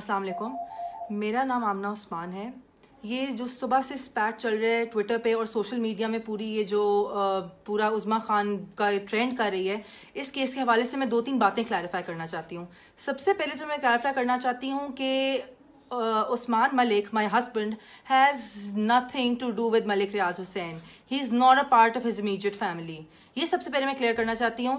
अस्सलाम वालेकुम मेरा नाम आमना उस्मान है ये जो सुबह से स्पैट चल रहा है ट्विटर पे और सोशल मीडिया में पूरी ये जो पूरा उज़मा ख़ान का ट्रेंड कर रही है इस केस के हवाले से मैं दो तीन बातें क्लैरिफाई करना चाहती हूँ सबसे पहले जो मैं क्लैरिफाई करना चाहती हूँ कि Usman Malik my husband has nothing to do with Malik Riaz Hussain he is not a part of his immediate family ये सबसे पहले मैं क्लियर करना चाहती हूँ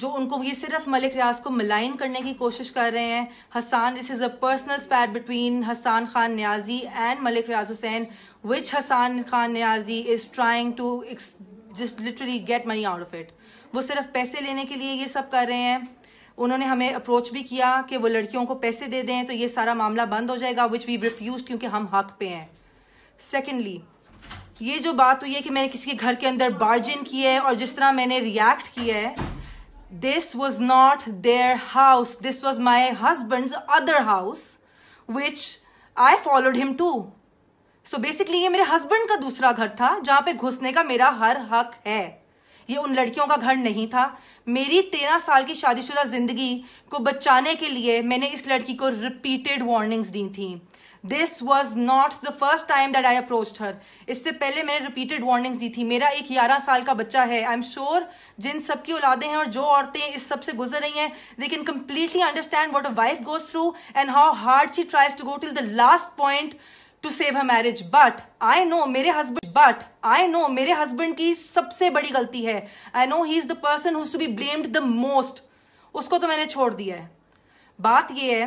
जो उनको ये सिर्फ मलिक रियाज को मलाइन करने की कोशिश कर रहे हैं Hassan this is a personal spar between Hassan Khan Niazi and Malik Riaz Hussain which Hassan Khan Niazi is trying to just literally get money out of it वो सिर्फ पैसे लेने के लिए ये सब कर रहे हैं उन्होंने हमें अप्रोच भी किया कि वो लड़कियों को पैसे दे दें तो ये सारा मामला बंद हो जाएगा विच वी रिफ्यूज क्योंकि हम हक पे हैं सेकेंडली ये जो बात हुई है कि मैंने किसी के घर के अंदर बार्जिन की है और जिस तरह मैंने रिएक्ट किया है this was not their house. This was my husband's other house, which I followed him to. So basically ये मेरे husband का दूसरा घर था जहाँ पे घुसने का मेरा हर हक है ये उन लड़कियों का घर नहीं था मेरी तेरह साल की शादीशुदा जिंदगी को बचाने के लिए मैंने इस लड़की को रिपीटेड वार्निंग्स दी थी this was not the first time that I approach her इससे पहले मैंने रिपीटेड वार्निंग्स दी थी मेरा एक ग्यारह साल का बच्चा है आई एम श्योर जिन सबकी औलादे हैं और जो औरतें इस सब से गुजर रही हैं they can completely understand what a wife goes through and how hard she tries to go till the last point to save a marriage but I know मेरे हस्बैंड बट आई नो मेरे husband की सबसे बड़ी गलती है I know he is the person who's to be blamed the most उसको तो मैंने छोड़ दिया है बात यह है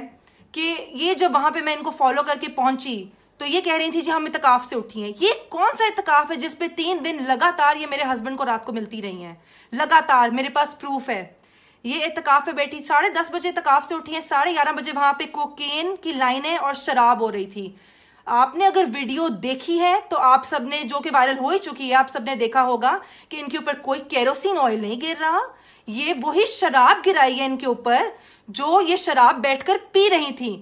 कि ये जब वहां पे मैं इनको फॉलो करके पहुंची तो ये कह रही थी जी हम इतकाफ से उठी हैं ये कौन सा इतकाफ है जिसपे तीन दिन लगातार ये मेरे हस्बैंड को रात को मिलती रही हैं लगातार मेरे पास प्रूफ है ये इतकाफ पे बैठी साढ़े दस बजे इतकाफ से उठी है साढ़े ग्यारह बजे वहां पे कोकेन की लाइनें और शराब हो रही थी आपने अगर वीडियो देखी है तो आप सबने जो कि वायरल हो ही चुकी है आप सबने देखा होगा कि इनके ऊपर कोई केरोसिन ऑयल नहीं गिर रहा ये वही शराब गिराई है इनके ऊपर जो ये शराब बैठकर पी रही थी